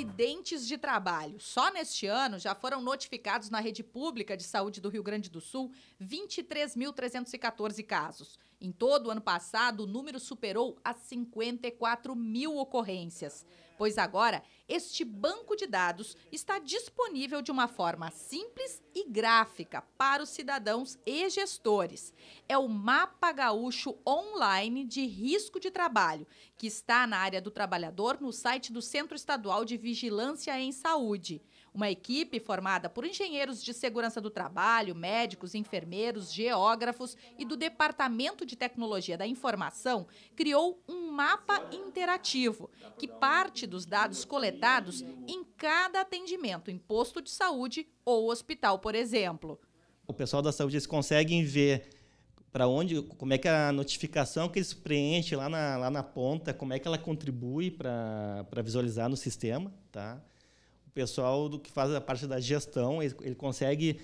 acidentes de trabalho. Só neste ano já foram notificados na rede pública de saúde do Rio Grande do Sul 23.314 casos. Em todo o ano passado, o número superou as 54 mil ocorrências, pois agora este banco de dados está disponível de uma forma simples e gráfica para os cidadãos e gestores. É o Mapa Gaúcho Online de Risco de Trabalho, que está na área do trabalhador no site do Centro Estadual de Vigilância em Saúde. Uma equipe formada por engenheiros de segurança do trabalho, médicos, enfermeiros, geógrafos e do Departamento de Tecnologia da Informação criou um mapa interativo que parte dos dados coletados em cada atendimento em posto de saúde ou hospital, por exemplo. O pessoal da saúde eles conseguem ver para onde, como é que a notificação que eles preenchem lá na, lá na ponta, como é que ela contribui para visualizar no sistema, tá? O pessoal do que faz a parte da gestão, ele, ele consegue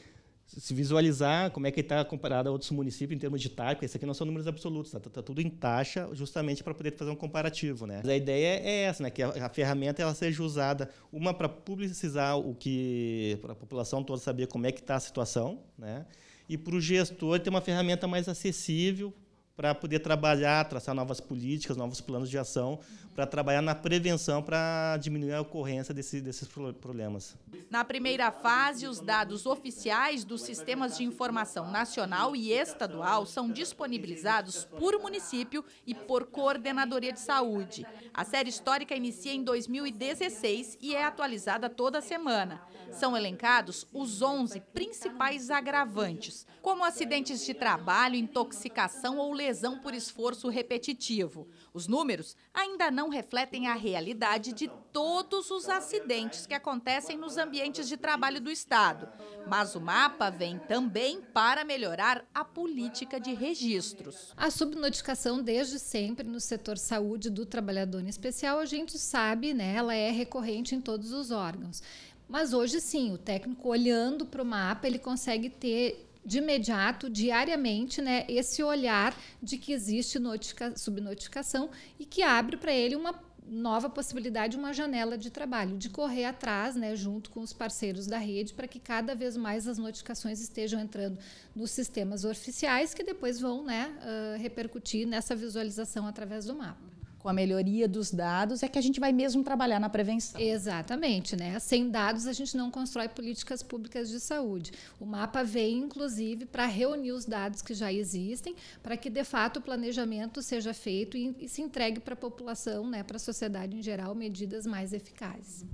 se visualizar como é que está comparado a outros municípios em termos de taxa, isso aqui não são números absolutos, está tá, tá tudo em taxa, justamente para poder fazer um comparativo. Né? Mas a ideia é essa, né? que a, a ferramenta ela seja usada, uma para publicizar o que, para a população toda saber como é que está a situação, né? e para o gestor ter uma ferramenta mais acessível para poder trabalhar, traçar novas políticas, novos planos de ação, para trabalhar na prevenção, para diminuir a ocorrência desse, desses problemas. Na primeira fase, os dados oficiais dos sistemas de informação nacional e estadual são disponibilizados por município e por coordenadoria de saúde. A série histórica inicia em 2016 e é atualizada toda semana. São elencados os 11 principais agravantes, como acidentes de trabalho, intoxicação ou lesões lesão por esforço repetitivo. Os números ainda não refletem a realidade de todos os acidentes que acontecem nos ambientes de trabalho do Estado. Mas o mapa vem também para melhorar a política de registros. A subnotificação desde sempre no setor saúde do trabalhador em especial, a gente sabe, né, ela é recorrente em todos os órgãos. Mas hoje sim, o técnico olhando para o mapa, ele consegue ter de imediato, diariamente, né, esse olhar de que existe subnotificação e que abre para ele uma nova possibilidade, uma janela de trabalho, de correr atrás, né, junto com os parceiros da rede, para que cada vez mais as notificações estejam entrando nos sistemas oficiais, que depois vão né, uh, repercutir nessa visualização através do mapa com a melhoria dos dados, é que a gente vai mesmo trabalhar na prevenção. Exatamente, né? Sem dados a gente não constrói políticas públicas de saúde. O mapa vem, inclusive, para reunir os dados que já existem, para que de fato o planejamento seja feito e, e se entregue para a população, né, para a sociedade em geral, medidas mais eficazes.